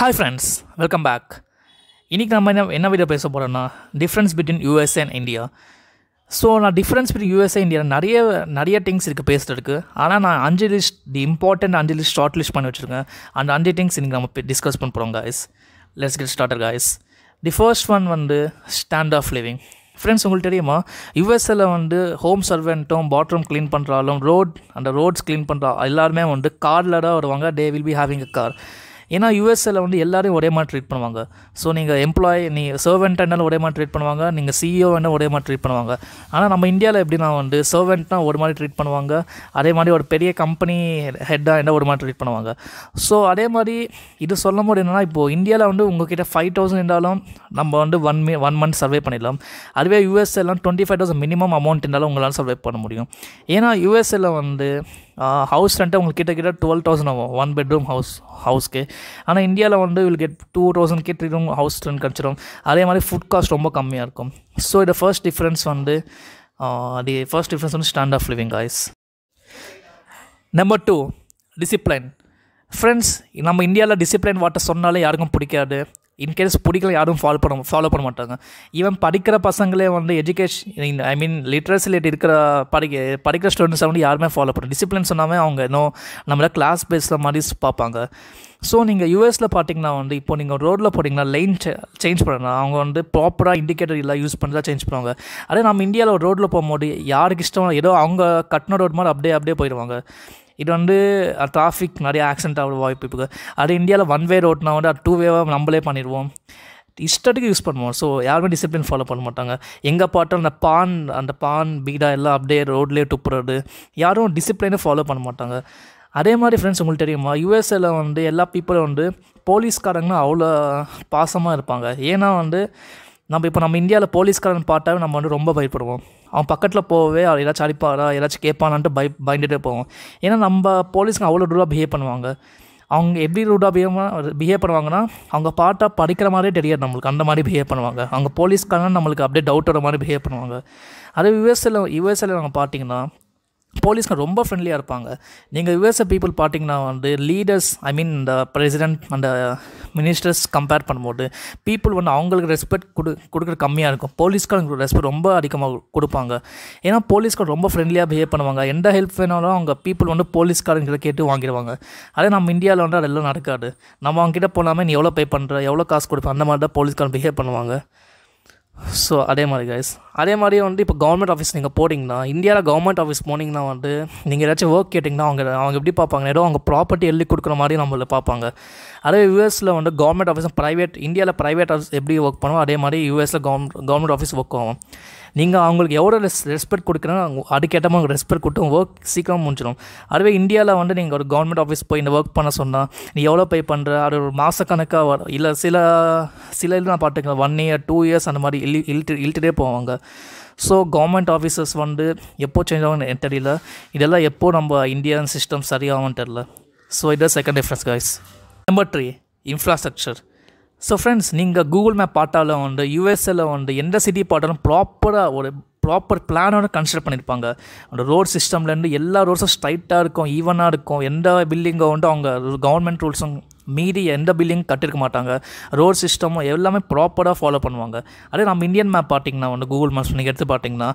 hi friends welcome back இன்றைக்கி நம்ம என்ன என்ன வீடியோ பேச போகிறோன்னா difference between USA and India so நான் டிஃப்ரென்ஸ் பிட்வீன் யூஎஸ்ஏ இந்தியா நிறைய நிறைய திங்ஸ் இருக்குது பேசுகிறதுக்கு ஆனால் நான் அஞ்சு லிஸ்ட் தி இம்பார்ட்டண்ட் அஞ்சு லிஸ்ட் ஷார்ட் லிஸ்ட் பண்ணி வச்சுருக்கேன் அந்த அஞ்சு திங்ஸ் இன்றைக்கி நம்ம டிஸ்கஸ் பண்ண போகிறோம் guys let's get starter guys the first one வந்து ஸ்டாண்ட் ஆஃப் லிவிங் ஃப்ரெண்ட்ஸ் உங்களுக்கு தெரியுமா யூஎஸ்எல் வந்து ஹோம் சர்வெண்ட்டும் பாத்ரூம் க்ளீன் பண்ணுறாலும் ரோட் அந்த ரோட்ஸ் க்ளீன் பண்ணுறா எல்லாருமே வந்து கார்லடாக வருவாங்க they will be having a car ஏன்னா யூஎஸ்எல் வந்து எல்லாரையும் ஒரே மாதிரி ட்ரீட் பண்ணுவாங்க ஸோ நீங்கள் எம்ப்ளாயி நீ சர்வெண்ட் ஒரே மாதிரி ட்ரீட் பண்ணுவாங்க நீங்கள் e சிஇஓ வேணால் ஒரே மாதிரி ட்ரீட் பண்ணுவாங்க ஆனால் நம்ம இந்தியாவில் எப்படின்னா வந்து சர்வெண்ட்னா ஒரு மாதிரி ட்ரீட் பண்ணுவாங்க அதே மாதிரி ஒரு பெரிய கம்பெனி ஹெட்டாக என்ன ஒரு மாதிரி ட்ரீட் பண்ணுவாங்க ஸோ அதே மாதிரி இது சொல்லும் போது என்னென்னா இப்போது இந்தியாவில் வந்து உங்ககிட்ட ஃபைவ் தௌசண்ட் இருந்தாலும் நம்ம வந்து ஒன் மி ஒன் மந்த் சர்வே பண்ணிடலாம் அதுவே யூஎஸ்எல்லாம் twenty five thousand minimum amount இருந்தாலும் உங்களால் சர்வே பண்ண முடியும் ஏன்னா யூஎஸ்எல்ல வந்து ஹவுஸ் ரெண்ட்டு உங்களுக்கு கிட்ட கிட்ட டுவெல் தௌசண்ட் ஆகும் ஒன் பெட்ரூம் ஹவுஸ் ஹவுஸ்க்கு ஆனால் இந்தியாவில் வந்து will get two thousand K three room house rent கிடச்சிடும் அதே மாதிரி ஃபுட் காஸ்ட் ரொம்ப கம்மியாக இருக்கும் ஸோ இதை ஃபர்ஸ்ட் டிஃப்ரென்ஸ் வந்து அது ஃபர்ஸ்ட் டிஃப்ரென்ஸ் வந்து stand of living guys number two discipline friends நம்ம இந்தியாவில் டிசிப்ளின் வாட்டை சொன்னாலே யாருக்கும் பிடிக்காது இன்கேஸ் பிடிக்கல யாரும் ஃபாலோ பண்ண ஃபாலோ பண்ண மாட்டாங்க ஈவன் படிக்கிற பசங்களே வந்து எஜுகேஷன் ஐ மீன் லிட்ரஸி இருக்கிற படிக்க படிக்கிற ஸ்டூடெண்ட்ஸை வந்து யாருமே ஃபாலோ பண்ண டிசிப்ளின் சொன்னாமே அவங்க இன்னும் நம்மள கிளாஸ் பேஸில் மாதிரி பார்ப்பாங்க ஸோ நீங்கள் யூஎஸில் பார்த்தீங்கன்னா வந்து இப்போ நீங்கள் ரோட்டில் போட்டிங்கன்னா லைன் சேஞ்ச் பண்ணலாம் அவங்க வந்து ப்ராப்பராக இண்டிகேட்டர் எல்லாம் யூஸ் பண்ணி தான் சேஞ்ச் பண்ணுவாங்க அதே நம்ம இந்தியாவில் ரோட்டில் போகும்போது யாருக்கு இஷ்டம் ஏதோ அவங்க கட்டின ரோட் மாதிரி அப்படியே அப்படியே போயிடுவாங்க இது வந்து டிராஃபிக் நிறைய ஆக்சிடென்ட் ஆகிற வாய்ப்பு இருக்குது அது இந்தியாவில் ஒன் வே ரோட்னா வந்து அது டூ வேவாக நம்மளே பண்ணிடுவோம் இஷ்டத்துக்கு யூஸ் பண்ணுவோம் ஸோ யாருமே டிசிப்ளின் ஃபாலோ பண்ண மாட்டாங்க எங்கே பார்த்தாலும் அந்த பான் அந்த பான் பீடா எல்லாம் அப்படியே ரோட்லேயே துப்புறது யாரும் டிசிப்ளினே ஃபாலோ பண்ண மாட்டாங்க அதே மாதிரி ஃப்ரெண்ட்ஸ் உங்களுக்கு தெரியுமா யூஎஸ்ஏல வந்து எல்லா பீப்புளும் வந்து போலீஸ்காரங்கன்னா அவ்வளோ பாசமாக இருப்பாங்க ஏன்னா வந்து நம்ம இப்போ நம்ம இந்தியாவில் போலீஸ்காரன் பார்த்தாவே நம்ம வந்து ரொம்ப பயப்படுவோம் அவன் பக்கத்தில் போகவே அவர் ஏதாச்சும் அடிப்பாரா ஏதாச்சும் கேட்பானான்ட்டு பய பயந்துகிட்டே போவோம் ஏன்னா நம்ம போலீஸ்க்கு அவ்வளோ ரூடாக பிஹேவ் பண்ணுவாங்க அவங்க எப்படி ரூடாக பிஹேவ் பிஹேவ் பண்ணுவாங்கன்னா அவங்க பாட்டாக படிக்கிற மாதிரியே தெரியாது நம்மளுக்கு அந்த மாதிரி பிஹேவ் பண்ணுவாங்க அவங்க போலீஸ்காரன் நம்மளுக்கு அப்படியே டவுட் வர மாதிரி பிஹேவ் பண்ணுவாங்க அதே யூஎஸ்எல் யூஎஸ்எல் நாங்கள் பார்த்தீங்கன்னா போலீஸ்க்கு ரொம்ப ஃப்ரெண்ட்லியாக இருப்பாங்க நீங்கள் யூஎஸ்ஏ பீப்புள் பார்த்தீங்கன்னா வந்து லீடர்ஸ் ஐ மீன் இந்த ப்ரெசிடென்ட் அந்த மினிஸ்டர்ஸ் கம்பேர் பண்ணும்போது பீப்புள் வந்து அவங்களுக்கு ரெஸ்பெக்ட் கொடு கொடுக்குற கம்மியாக இருக்கும் போலீஸ்க்கு அவங்களுக்கு ரெஸ்பெக்ட் ரொம்ப அதிகமாக கொடுப்பாங்க ஏன்னா போலீஸ்க்கு ரொம்ப ஃப்ரெண்ட்லியாக பிஹேவ் பண்ணுவாங்க எந்த ஹெல்ப் வேணாலும் அவங்க பீப்புள் வந்து போலீஸ்காரங்களை கேட்டு வாங்கிடுவாங்க அதே நம்ம இந்தியாவில் வந்து அதெல்லாம் நடக்காது நம்ம அவங்ககிட்ட போனாமல் நீ எவ்வளோ பே பண்ணுற எவ்வளோ காசு கொடுப்பேன் அந்த மாதிரி தான் போலீஸ்காரன் பிஹேவ் பண்ணுவாங்க ஸோ அதே மாதிரி கைஸ் அதே மாதிரி வந்து இப்போ கவர்மெண்ட் ஆஃபீஸ் நீங்கள் போட்டிங்கன்னா இந்தியாவில் கவர்மெண்ட் ஆஃபீஸ் போனீங்கன்னா வந்து நீங்கள் ஏதாச்சும் ஒர்க் கேட்டிங்கன்னா அவங்க அவங்க எப்படி பார்ப்பாங்க ஏதோ அவங்க ப்ராப்பர்ட்டி எழுதி கொடுக்குற மாதிரி நம்மளை பார்ப்பாங்க அதே யூஎஸில் வந்து கவர்மெண்ட் ஆஃபீஸும் ப்ரைவேட் இந்தியாவில் ப்ரைவேட் ஆஃபீஸ் எப்படி ஒர்க் பண்ணுவோம் அதே மாதிரி யூஎஸில் கவர்மெண்ட் கவர்மெண்ட் ஆஃபீஸ் ஒர்க் ஆகும் நீங்கள் அவங்களுக்கு எவ்வளோ ரெஸ் ரெஸ்பெக்ட் கொடுக்குறோம் அதுக்கேற்ற மாதிரி ரெஸ்பெக்ட் கொடுத்து ஒர்க் சீக்கிரம் முடிஞ்சிடும் அதுவே இந்தியாவில் வந்து நீங்கள் ஒரு கவர்மெண்ட் ஆஃபீஸ் போய் இந்த ஒர்க் பண்ண சொன்னால் நீ எவ்வளோ பே பண்ணுற அது ஒரு மாதக்கணக்காக வரும் இல்லை சில சில நான் பார்த்துக்கேன் ஒன் இயர் டூ இயர்ஸ் அந்த மாதிரி இழு இழுட்டு இழுத்துட்டே போவாங்க ஸோ கவர்மெண்ட் ஆஃபீஸர்ஸ் வந்து எப்போ சேஞ்ச் ஆகும்னு தெரியல இதெல்லாம் எப்போ நம்ம இந்தியன் சிஸ்டம் சரியாகும்னு தெரில ஸோ இதான் second difference guys number three infrastructure so friends நீங்கள் கூகுள் மேப் பார்த்தாலும் வந்து யூஎஸ்எல் வந்து எந்த சிட்டி பார்த்தாலும் ப்ராப்பராக ஒரு ப்ராப்பர் பிளானோட கன்சிடர் பண்ணியிருப்பாங்க அந்த ரோட் சிஸ்டம்லேருந்து எல்லா ரோட்ஸும் ஸ்ட்ரைட்டாக இருக்கும் ஈவனாக இருக்கும் எந்த பில்டிங்கை வந்து அவங்க கவர்மெண்ட் ரூல்ஸும் மீதி எந்த பில்லிங் கட்டிருக்க மாட்டாங்க ரோட் சிஸ்டமும் எல்லாமே ப்ராப்பராக ஃபாலோ பண்ணுவாங்க அதே நம்ம இந்தியன் மேப் பார்த்தீங்கன்னா ஒன்று கூகுள் மேப்ஸ் நீங்கள் எடுத்து பார்த்தீங்கன்னா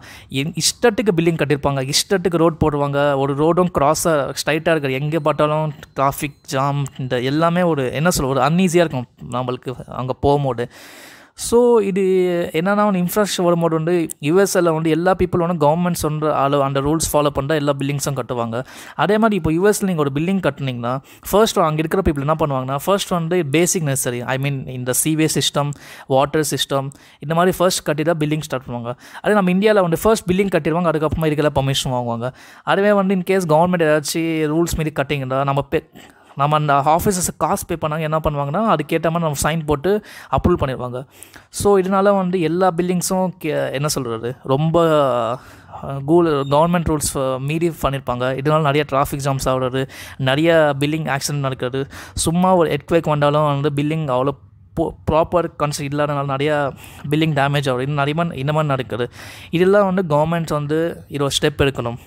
இஷ்டத்துக்கு பில்லிங் கட்டியிருப்பாங்க இஷ்டத்துக்கு ரோட் போடுவாங்க ஒரு ரோடும் கிராஸாக ஸ்ட்ரைட்டாக இருக்கிற எங்கே பார்த்தாலும் டிராஃபிக் ஜாம் இந்த எல்லாமே ஒரு என்ன சொல்ல ஒரு அன்ஈஸியாக இருக்கும் நம்மளுக்கு அங்கே போகும்போது ஸோ இது என்னென்னா வந்து இன்ஃப்ராஸ்ட்ரக்சர் வரும்போது வந்து யுஎஸ்எல்ல வந்து எல்லா பீப்புள் வந்து கவர்மெண்ட்ஸ் வந்து அளவு அந்த ரூல்ஸ் ஃபாலோ பண்ணுறா எல்லா பில்டிங்ஸும் கட்டுவாங்க அதே மாதிரி இப்போ யுஎஸ்எல் நீங்கள் ஒரு பில்டிங் கட்டினீங்கன்னா ஃபர்ஸ்ட் அங்கே இருக்கிற பீப்புள் என்ன பண்ணுவாங்கன்னா ஃபர்ஸ்ட் வந்து பேசிக் நெசரி ஐ மீன் இந்த சீவே சிஸ்டம் வாட்டர் சிஸ்டம் இந்த மாதிரி ஃபர்ஸ்ட் கட்டி தான் பில்டிங் ஸ்டார்ட் பண்ணுவாங்க அதே நம்ம இந்தியாவில் வந்து ஃபர்ஸ்ட் பில்டிங் கட்டிடுவாங்க அதுக்கப்புறமா இருக்கிற பர்மிஷன் வாங்குவாங்க அதுவே வந்து இன் கேஸ் கவர்மெண்ட் ஏதாச்சும் ரூல்ஸ் மீறி கட்டிங்கன்னா நம்ம நம்ம அந்த ஆஃபீஸர்ஸுக்கு காசு பே பண்ணாங்க என்ன பண்ணுவாங்கன்னா அதுக்கேற்ற மாதிரி நம்ம சைன் போட்டு அப்ரூவ் பண்ணிடுவாங்க ஸோ இதனால் வந்து எல்லா பில்டிங்ஸும் கே என்ன சொல்கிறது ரொம்ப கூல் கவர்மெண்ட் ரூல்ஸ் மீறி பண்ணியிருப்பாங்க இதனால் நிறைய டிராஃபிக் ஜாம்ஸ் ஆகிறது நிறைய பில்லிங் ஆக்சிடென்ட் நடக்கிறது சும்மா ஒரு எட்வேக் வந்தாலும் வந்து பில்லிங் அவ்வளோ ப்ராப்பர் கன்செப்ட் இல்லாதனால நிறையா பில்லிங் டேமேஜ் ஆகிறது இன்னும் நிறைய இந்த மாதிரி நடக்குது இதெல்லாம் வந்து கவர்மெண்ட்ஸ் வந்து இது ஒரு ஸ்டெப் எடுக்கணும்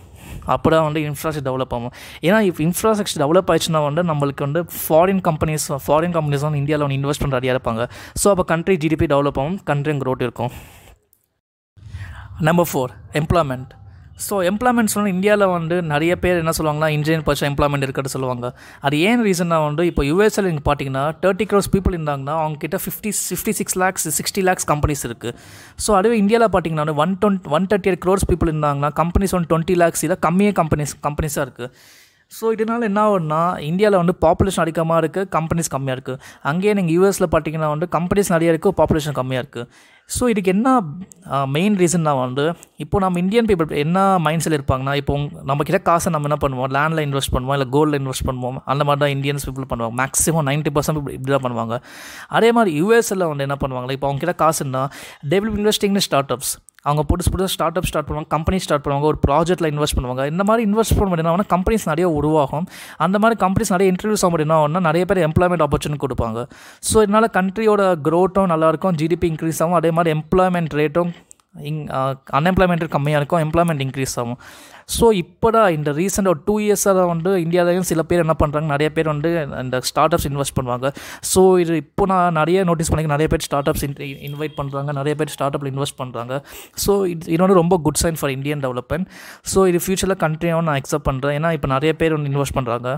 அப்போ தான் வந்து இன்ஃப்ராஸ்ட்ரக்சர் டெவலப் ஆகும் ஏன்னா இப்போ இன்ஃப்ராஸ்ட்ரக்சர் டெவலப் ஆயிடுச்சுன்னா வந்து நம்மளுக்கு வந்து ஃபாரின் கம்பெனிஸ் ஃபாரின் கம்பெனிஸ் வந்து இந்தியாவில் வந்து இன்வெஸ்ட் பண்ணுற அடியாக இருப்பாங்க ஸோ அப்போ கண்ட்ரி ஜிடிபி டெவலப் ஆகும் கண்ட்ரியும் க்ரோத் இருக்கும் number four employment so employment சொன்னால் இந்தியாவில் வந்து நிறைய பேர் என்ன சொல்லுவாங்கன்னா இன்ஜினியர் படிச்சா எம்ப்ளாய்மெண்ட் இருக்கிறது சொல்லுவாங்க அது ஏன் ரீசனாக வந்து இப்போ யூஎஸ்எல் நீங்கள் பார்த்தீங்கன்னா தேர்ட்டி க்ரோஸ் பீப்புள் இருந்தாங்கன்னா கிட்ட fifty fifty six lakhs sixty lakhs companies இருக்குது ஸோ அதுவே இந்தியாவில் பார்த்தீங்கன்னா one ton one thirty eight crores people இருந்தாங்கன்னா கம்பெனிஸ் ஒன் டுவெண்ட்டி லேக்ஸ் இதில் கம்மியாக கம்பெனிஸ் கம்பெனிஸாக இருக்குது ஸோ இதனால் என்ன ஆகுனா இந்தியாவில் வந்து பாப்புலேஷன் அதிகமாக இருக்குது கம்பெனிஸ் கம்மியாக இருக்குது அங்கேயே நீங்கள் யூஎஸில் பார்த்தீங்கன்னா வந்து கம்பெனிஸ் நிறையா இருக்குது பாப்புலேஷன் கம்மியாக இருக்குது ஸோ இதுக்கு என்ன மெயின் ரீசன் நான் வந்து இப்போ நம்ம இந்தியன் பீப்புள் என்ன மைண்ட் செட் இருப்பாங்கன்னா இப்போ நம்மக்கிட்ட காசை நம்ம என்ன பண்ணுவோம் லேண்டில் இன்வெஸ்ட் பண்ணுவோம் இல்லை கோல்டில் இன்வெஸ்ட் பண்ணுவோம் அந்த மாதிரி தான் இந்தியன்ஸ் பீப்புள் பண்ணுவாங்க மேக்ஸிமம் நைன்ட்டி பர்சன்ட் இப்படி தான் பண்ணுவாங்க அதே மாதிரி யூஎஸ்எல்ல வந்து என்ன பண்ணுவாங்களா இப்போ அவங்ககிட்ட காசுன்னா டெவலப் இன்வெஸ்டிங் ஸ்டார்ட் அப்ஸ் அவங்க புதுசு புதுசாக ஸ்டார்ட் அப் ஸ்டார்ட் பண்ணுவாங்க கம்பெனி ஸ்டார்ட் பண்ணுவாங்க ஒரு ப்ராஜெக்ட்டில் இன்வெஸ்ட் பண்ணுவாங்க இந்த மாதிரி இன்வெஸ்ட் பண்ண முடியும் கம்பெனிஸ் நிறைய உருவாகும் அந்த மாதிரி கம்பெனிஸ் நிறைய இன்ட்ரடியூஸ் ஆக முடியும்னா நிறைய பேர் எம்ப்ளாய்மெண்ட் ஆப்பர்ச்சுனிட்டி கொடுப்பாங்க ஸோ இதனால் கண்ட்ரியோட க்ரோத்தும் நல்லாயிருக்கும் ஜிடிபி இன்க்ரீஸ் ஆகும் அதே மாதிரி எம்ப்ளாய்மெண்ட் ரேட்டும் இங் அன்எம்ப்ளாய்மெண்ட் ரேட் கம்மியாக இருக்கும் எம்ப்ளாய்மெண்ட் இன்க்ரீஸ் ஆகும் ஸோ இப்போடா இந்த ரீசெண்டாக ஒரு டூ இயர்ஸாக தான் வந்து இந்தியாவிலையும் சில பேர் என்ன பண்ணுறாங்க நிறைய பேர் வந்து இந்த ஸ்டார்ட் அப்ஸ் இன்வெஸ்ட் பண்ணுவாங்க ஸோ இது இப்போ நான் நிறைய நோட்டீஸ் பண்ணி நிறைய பேர் ஸ்டார்ட் அப்ஸ் இன்வைட் பண்ணுறாங்க நிறைய பேர் ஸ்டார்ட் அப்பில் இன்வெஸ்ட் பண்ணுறாங்க ஸோ இது இது வந்து ரொம்ப good sign for Indian development so இது ஃப்யூச்சரில் கண்ட்ரியாகவும் நான் அக்செப்ட் பண்ணுறேன் ஏன்னா இப்போ நிறைய பேர் வந்து இன்வெஸ்ட் பண்ணுறாங்க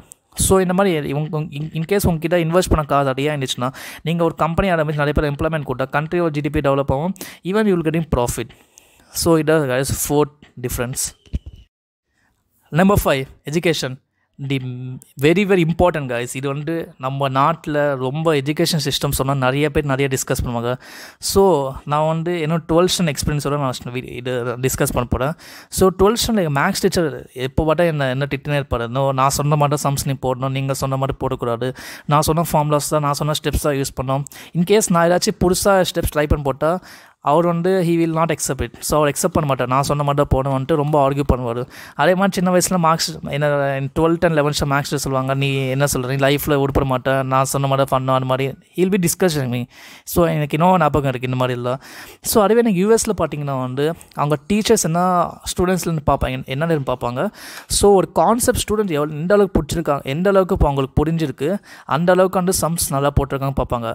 ஸோ இந்த மாதிரி இவங்க இன்கேஸ் உங்ககிட்ட இன்வெஸ்ட் பண்ண காசு அடியாக இருந்துச்சுன்னா நீங்கள் ஒரு கம்பெனி ஆரம்பிச்சு நிறைய பேர் எம்ப்ளாய்மெண்ட் கொடுத்தா கண்ட்ரியோட ஜிடிபி டெவலப் ஆகும் even you'll getting profit so it is fourth difference number five education the very very important guys இது வந்து நம்ம நாட்டில் ரொம்ப எஜுகேஷன் சிஸ்டம் சொன்னால் நிறைய பேர் நிறைய டிஸ்கஸ் பண்ணுவாங்க ஸோ நான் வந்து என்னோட டுவெல்த் ஸ்டாண்ட் எக்ஸ்பீரியன்ஸோட நான் இது டிஸ்கஸ் பண்ண போகிறேன் so twelfth standard maths teacher எப்போ பார்த்தா என்ன என்ன திட்டினே இருப்பார் நோ நான் சொன்ன மாதிரி சம்ஸ் நீ போடணும் நீங்கள் சொன்ன மாதிரி போடக்கூடாது நான் சொன்ன ஃபார்முலாஸ் தான் நான் சொன்ன ஸ்டெப்ஸ் தான் யூஸ் பண்ணோம் இன்கேஸ் நான் ஏதாச்சும் புதுசாக ஸ்டெப்ஸ் ட்ரை பண்ண போட்டால் அவர் வந்து he will not accept it so அவர் அக்செப்ட் பண்ண மாட்டார் நான் சொன்ன மாட்டேன் போன வந்துட்டு ரொம்ப ஆர்கியூ பண்ணுவார் அதே மாதிரி சின்ன வயசில் மார்க்ஸ் என்ன டுவெல்த் அண்ட் லெவன்த்தில் மார்க்ஸ் சொல்லுவாங்க நீ என்ன சொல்கிற நீ லைஃப்பில் உடுப்பட மாட்டேன் நான் சொன்ன மாதிரி பண்ண அந்த மாதிரி he'll be discussion me so எனக்கு இன்னும் ஞாபகம் இருக்குது இந்த மாதிரி இல்லை ஸோ அதுவே எனக்கு யூஎஸில் பார்த்தீங்கன்னா வந்து அவங்க டீச்சர்ஸ் என்ன ஸ்டூடெண்ட்ஸ்லேருந்து பார்ப்பாங்க என்னென்னு பார்ப்பாங்க ஸோ ஒரு கான்செப்ட் ஸ்டூடெண்ட் எவ்வளோ எந்த அளவுக்கு பிடிச்சிருக்காங்க எந்த அளவுக்கு இப்போ அவங்களுக்கு புரிஞ்சிருக்கு அந்த அளவுக்கு வந்து சம்ஸ் நல்லா போட்டிருக்காங்க பார்ப்பாங்க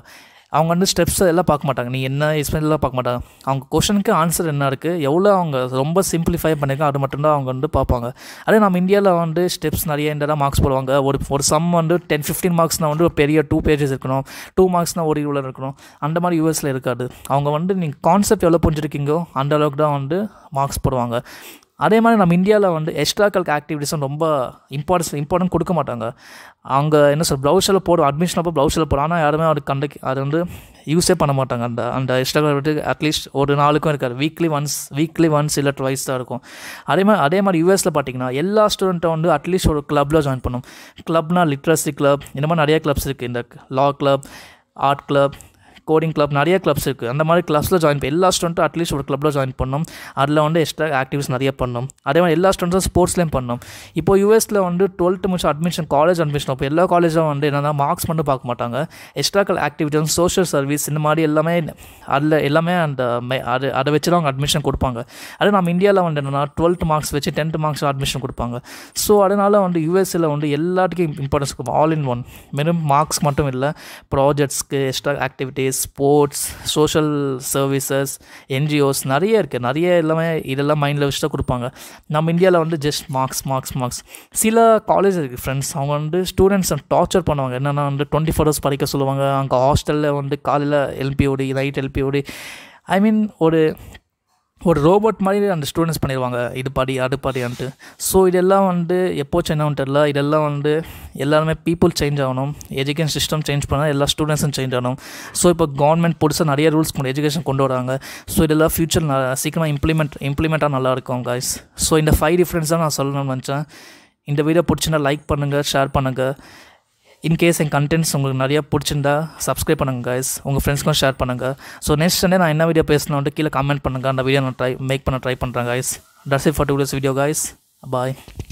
அவங்க வந்து ஸ்டெப்ஸ் எல்லாம் பார்க்க மாட்டாங்க நீ என்ன எக்ஸ்பிளைன்லாம் பார்க்க மாட்டாங்க அவங்க கொஷனுக்கு ஆன்சர் என்ன இருக்குது எவ்வளோ அவங்க ரொம்ப சிம்பிளிஃபை பண்ணியிருக்கோம் அது மட்டும்தான் அவங்க வந்து பார்ப்பாங்க அதே நம்ம இந்தியாவில் வந்து ஸ்டெப்ஸ் நிறைய இண்டெல்லாம் மார்க்ஸ் போடுவாங்க ஒரு ஒரு சம் வந்து டென் ஃபிஃப்டீன் மார்க்ஸ்னால் வந்து பெரிய டூ பேஜஸ் இருக்கணும் டூ மார்க்ஸ்னால் ஒரு இவ்வளோ இருக்கணும் அந்த மாதிரி யூஎஸில் இருக்காது அவங்க வந்து நீங்கள் கான்செப்ட் எவ்வளோ புரிஞ்சிருக்கீங்கோ அந்த அளவுக்கு தான் வந்து மார்க்ஸ் போடுவாங்க அதே மாதிரி நம்ம இந்தியாவில் வந்து எக்ஸ்ட்ரா எக்ஸ்ட்ராக்கல் ஆக்டிவிட்டீஸும் ரொம்ப இம்பார்ட்டன்ஸ் இம்பார்ட்டன் கொடுக்க மாட்டாங்க அவங்க என்ன சொல் ப்ளவுஸில் போடும் அட்மிஷன் அப்போ ப்ளவுஸில் போடும் ஆனால் யாருமே அது கண்டக்கு அது வந்து யூஸே பண்ண மாட்டாங்க அந்த அந்த எக்ஸ்ட்ரா கல் அட்லீஸ்ட் ஒரு நாளுக்கும் இருக்காது வீக்லி ஒன்ஸ் வீக்லி ஒன்ஸ் இல்லை ட்வைஸ் தான் இருக்கும் அதே மாதிரி அதே மாதிரி யூஎஸில் பார்த்தீங்கன்னா எல்லா ஸ்டூடெண்ட்டும் வந்து அட்லீஸ்ட் ஒரு கிளப்பில் ஜாயின் பண்ணும் கிளப்னா லிட்ரஸி கிளப் இந்த மாதிரி நிறைய கிளப்ஸ் இருக்குது இந்த law club art club coding club நிறைய கிளப்ஸ் இருக்குது அந்த மாதிரி கிளப்ஸில் ஜாயின் எல்லா ஸ்டூடெண்ட் அட்லீஸ்ட் ஒரு கிளப்பில் ஜாயின் பண்ணணும் அதில் வந்து எக்ஸ்ட்ரா ஆக்டிவிஸ் நிறைய பண்ணணும் அதே மாதிரி எல்லா ஸ்டூடெண்ட்ஸும் ஸ்போர்ட்ஸ்லேயும் பண்ணணும் இப்போ யூஎஸில் வந்து டுவெல்த்து முடிச்சு அட்மிஷன் காலேஜ் அட்மிஷன் இப்போ எல்லா காலேஜும் வந்து என்னென்னா மார்க்ஸ் மட்டும் பார்க்க மாட்டாங்க எக்ஸ்ட்ரா கல் ஆக்டிவிட்டீஸ் சோஷியல் சர்வீஸ் இந்த மாதிரி எல்லாமே அதில் எல்லாமே அந்த அது அதை வச்சு தான் அவங்க அட்மிஷன் கொடுப்பாங்க அதே நம்ம இந்தியாவில் வந்து என்னென்னா டுவெல்த் மார்க்ஸ் வச்சு டென்த் மார்க்ஸ் அட்மிஷன் கொடுப்பாங்க ஸோ அதனால் வந்து யூஎஸில் வந்து எல்லாத்துக்கும் இம்பார்ட்டன்ஸ் கொடுப்போம் ஆல் இன் ஒன் வெறும் மார்க்ஸ் மட்டும் இல்லை ப்ராஜெக்ட்ஸ்க்கு extra activities sports social services NGOs நிறைய இருக்குது நிறைய எல்லாமே இதெல்லாம் மைண்டில் வச்சு தான் கொடுப்பாங்க நம்ம இந்தியாவில் வந்து ஜஸ்ட் மார்க்ஸ் மார்க்ஸ் மார்க்ஸ் சில காலேஜ் இருக்குது ஃப்ரெண்ட்ஸ் அவங்க வந்து ஸ்டூடெண்ட்ஸை டார்ச்சர் பண்ணுவாங்க என்னென்னா வந்து டுவெண்ட்டி ஃபோர் ஹவர்ஸ் படிக்க சொல்லுவாங்க அங்கே ஹாஸ்டலில் வந்து காலையில் ஓடி நைட் ஓடி ஐ மீன் ஒரு ஒரு ரோபோட் மாதிரி அந்த ஸ்டூடெண்ட்ஸ் பண்ணிடுவாங்க இது படி அது படியான்ட்டு ஸோ இதெல்லாம் வந்து எப்போ சேஞ்ச் ஆகும் தெரில இதெல்லாம் வந்து எல்லாருமே பீப்புள் சேஞ்ச் ஆகணும் எஜுகேஷன் சிஸ்டம் சேஞ்ச் பண்ணால் எல்லா ஸ்டூடெண்ட்ஸும் சேஞ்ச் ஆகணும் ஸோ இப்போ கவர்மெண்ட் புதுசாக நிறைய ரூல்ஸ் கொண்டு எஜுகேஷன் கொண்டு வராங்க ஸோ இதெல்லாம் ஃப்யூச்சர் சீக்கிரமாக இம்ப்ளிமெண்ட் இம்ப்ளிமெண்ட்டாக நல்லாயிருக்கும் கைஸ் ஸோ இந்த ஃபைவ் டிஃப்ரென்ஸ் தான் நான் சொல்லணும்னு நினச்சேன் இந்த வீடியோ பிடிச்சினா லைக் பண்ணுங்கள் ஷேர் பண்ணுங்கள் இன்கேஸ் என் கண்டென்ட்ஸ் உங்களுக்கு நிறையா பிடிச்சிருந்தா சப்ஸ்கிரைப் பண்ணுங்கள் கைஸ் உங்கள் ஃப்ரெண்ட்ஸ்க்கும் ஷேர் பண்ணுங்கள் ஸோ நெக்ஸ்ட் சண்டே நான் என்ன வீடியோ பேசணுன்ட்டு கீழே கமெண்ட் பண்ணுங்கள் அந்த வீடியோ நான் ட்ரை மேக் பண்ண ட்ரை பண்ணுறேன் guys thirty forty videos video guys பாய்